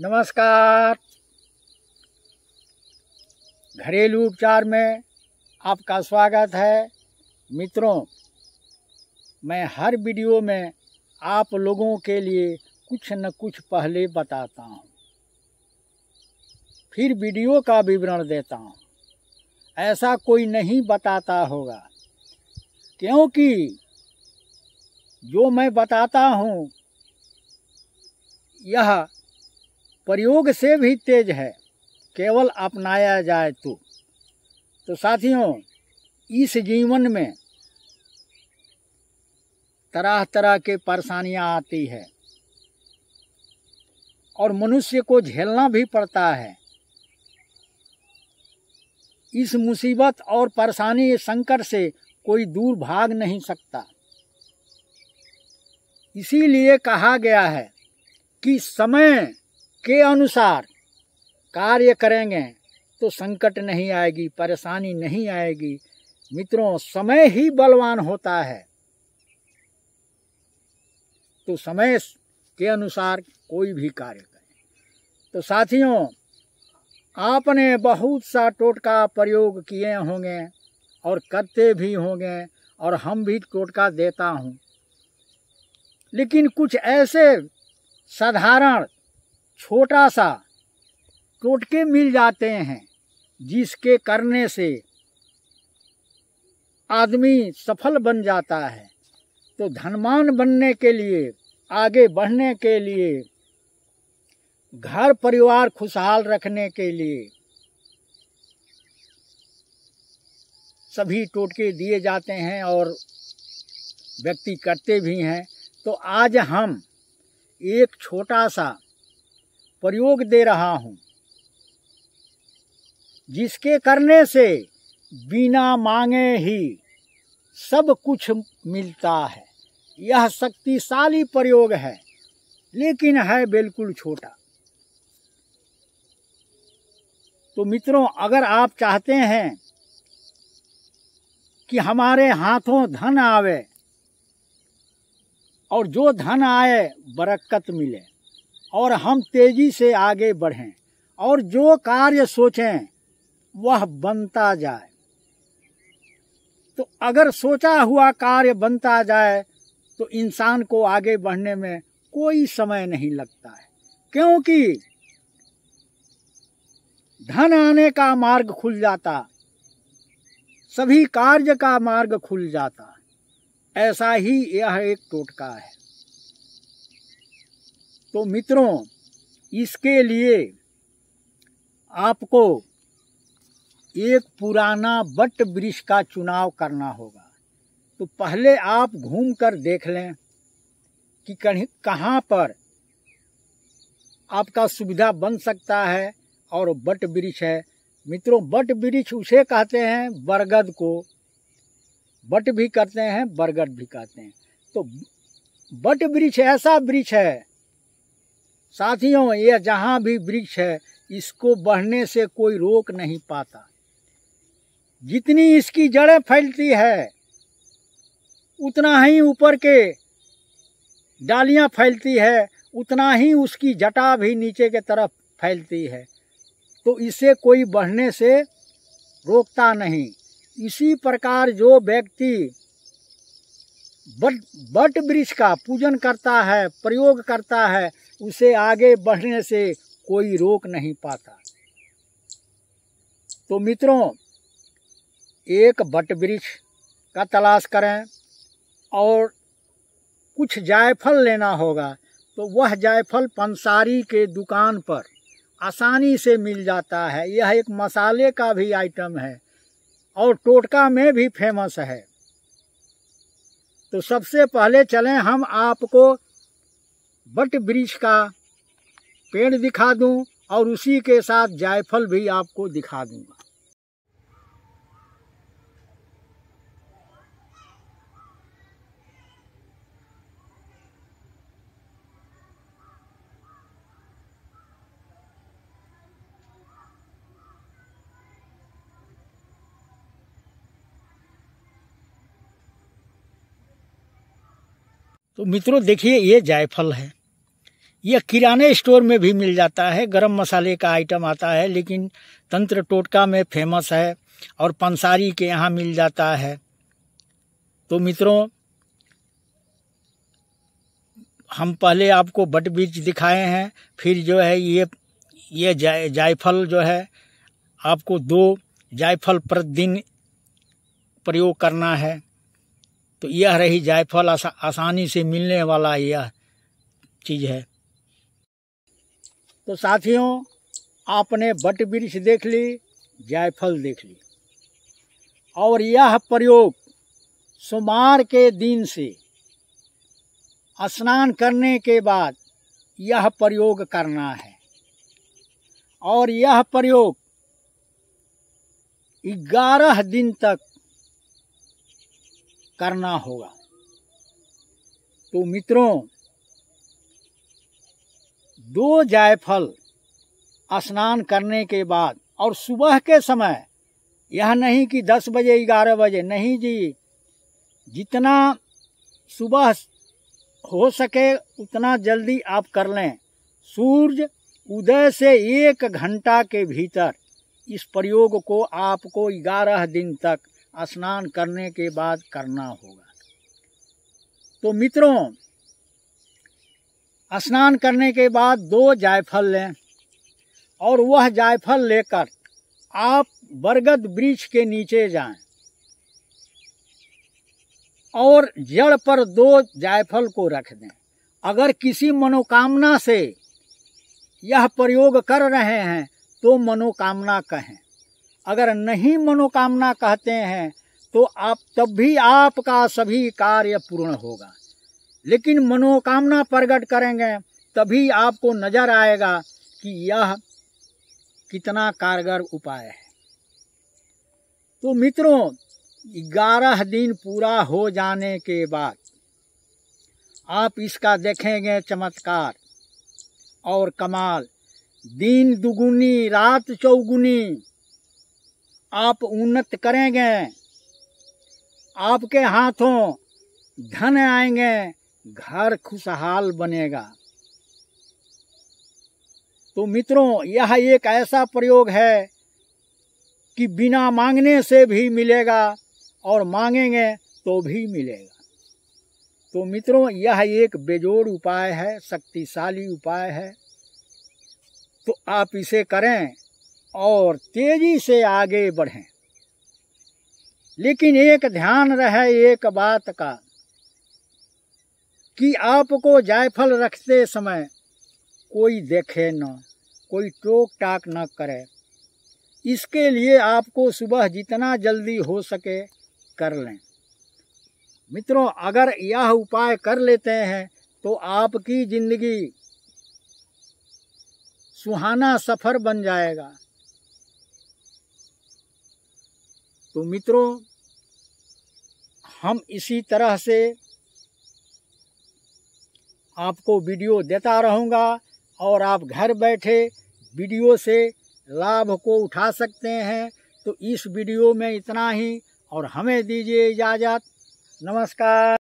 नमस्कार घरेलू उपचार में आपका स्वागत है मित्रों मैं हर वीडियो में आप लोगों के लिए कुछ न कुछ पहले बताता हूँ फिर वीडियो का विवरण देता हूँ ऐसा कोई नहीं बताता होगा क्योंकि जो मैं बताता हूँ यह प्रयोग से भी तेज है केवल अपनाया जाए तो तो साथियों इस जीवन में तरह तरह के परेशानियां आती है और मनुष्य को झेलना भी पड़ता है इस मुसीबत और परेशानी संकट से कोई दूर भाग नहीं सकता इसीलिए कहा गया है कि समय के अनुसार कार्य करेंगे तो संकट नहीं आएगी परेशानी नहीं आएगी मित्रों समय ही बलवान होता है तो समय के अनुसार कोई भी कार्य करें तो साथियों आपने बहुत सा टोटका प्रयोग किए होंगे और करते भी होंगे और हम भी टोटका देता हूँ लेकिन कुछ ऐसे साधारण छोटा सा टोटके मिल जाते हैं जिसके करने से आदमी सफल बन जाता है तो धनमान बनने के लिए आगे बढ़ने के लिए घर परिवार खुशहाल रखने के लिए सभी टोटके दिए जाते हैं और व्यक्ति करते भी हैं तो आज हम एक छोटा सा प्रयोग दे रहा हूँ जिसके करने से बिना मांगे ही सब कुछ मिलता है यह शक्तिशाली प्रयोग है लेकिन है बिल्कुल छोटा तो मित्रों अगर आप चाहते हैं कि हमारे हाथों धन आवे और जो धन आए बरकत मिले और हम तेजी से आगे बढ़ें और जो कार्य सोचें वह बनता जाए तो अगर सोचा हुआ कार्य बनता जाए तो इंसान को आगे बढ़ने में कोई समय नहीं लगता है क्योंकि धन आने का मार्ग खुल जाता सभी कार्य का मार्ग खुल जाता ऐसा ही यह एक टोटका है तो मित्रों इसके लिए आपको एक पुराना बट वृक्ष का चुनाव करना होगा तो पहले आप घूम कर देख लें कि कहीं कहाँ पर आपका सुविधा बन सकता है और बट वृक्ष है मित्रों बट वृक्ष उसे कहते हैं बरगद को बट भी करते हैं बरगद भी कहते हैं तो बट वृक्ष ऐसा वृक्ष है साथियों यह जहाँ भी वृक्ष है इसको बढ़ने से कोई रोक नहीं पाता जितनी इसकी जड़ें फैलती है उतना ही ऊपर के डालियाँ फैलती है उतना ही उसकी जटा भी नीचे के तरफ फैलती है तो इसे कोई बढ़ने से रोकता नहीं इसी प्रकार जो व्यक्ति बट बट वृक्ष का पूजन करता है प्रयोग करता है उसे आगे बढ़ने से कोई रोक नहीं पाता तो मित्रों एक बट वृक्ष का तलाश करें और कुछ जायफल लेना होगा तो वह जायफल पंसारी के दुकान पर आसानी से मिल जाता है यह एक मसाले का भी आइटम है और टोटका में भी फेमस है तो सबसे पहले चलें हम आपको बट वृक्ष का पेड़ दिखा दूं और उसी के साथ जायफल भी आपको दिखा दूंगा तो मित्रों देखिए ये जायफल है यह किराने स्टोर में भी मिल जाता है गरम मसाले का आइटम आता है लेकिन तंत्र टोटका में फेमस है और पंसारी के यहाँ मिल जाता है तो मित्रों हम पहले आपको बट बीज दिखाए हैं फिर जो है ये ये जाय जायफल जो है आपको दो जायफल प्रतिदिन प्रयोग करना है तो यह रही जायफल आसा, आसानी से मिलने वाला यह चीज़ है तो साथियों आपने बट वृक्ष देख ली जायफल देख ली और यह प्रयोग सोमवार के दिन से स्नान करने के बाद यह प्रयोग करना है और यह प्रयोग ग्यारह दिन तक करना होगा तो मित्रों दो जायफल स्नान करने के बाद और सुबह के समय यह नहीं कि दस बजे ग्यारह बजे नहीं जी जितना सुबह हो सके उतना जल्दी आप कर लें सूर्य उदय से एक घंटा के भीतर इस प्रयोग को आपको ग्यारह दिन तक स्नान करने के बाद करना होगा तो मित्रों स्नान करने के बाद दो जायफल लें और वह जायफल लेकर आप बरगद वृक्ष के नीचे जाएं और जड़ पर दो जायफल को रख दें अगर किसी मनोकामना से यह प्रयोग कर रहे हैं तो मनोकामना कहें अगर नहीं मनोकामना कहते हैं तो आप तब भी आपका सभी कार्य पूर्ण होगा लेकिन मनोकामना प्रकट करेंगे तभी आपको नजर आएगा कि यह कितना कारगर उपाय है तो मित्रों ग्यारह दिन पूरा हो जाने के बाद आप इसका देखेंगे चमत्कार और कमाल दिन दुगुनी रात चौगुनी आप उन्नत करेंगे आपके हाथों धन आएंगे घर खुशहाल बनेगा तो मित्रों यह एक ऐसा प्रयोग है कि बिना मांगने से भी मिलेगा और मांगेंगे तो भी मिलेगा तो मित्रों यह एक बेजोड़ उपाय है शक्तिशाली उपाय है तो आप इसे करें और तेजी से आगे बढ़ें लेकिन एक ध्यान रहे एक बात का कि आपको जायफल रखते समय कोई देखे न कोई टोक टाक न करे इसके लिए आपको सुबह जितना जल्दी हो सके कर लें मित्रों अगर यह उपाय कर लेते हैं तो आपकी ज़िंदगी सुहाना सफ़र बन जाएगा तो मित्रों हम इसी तरह से आपको वीडियो देता रहूँगा और आप घर बैठे वीडियो से लाभ को उठा सकते हैं तो इस वीडियो में इतना ही और हमें दीजिए इजाज़त नमस्कार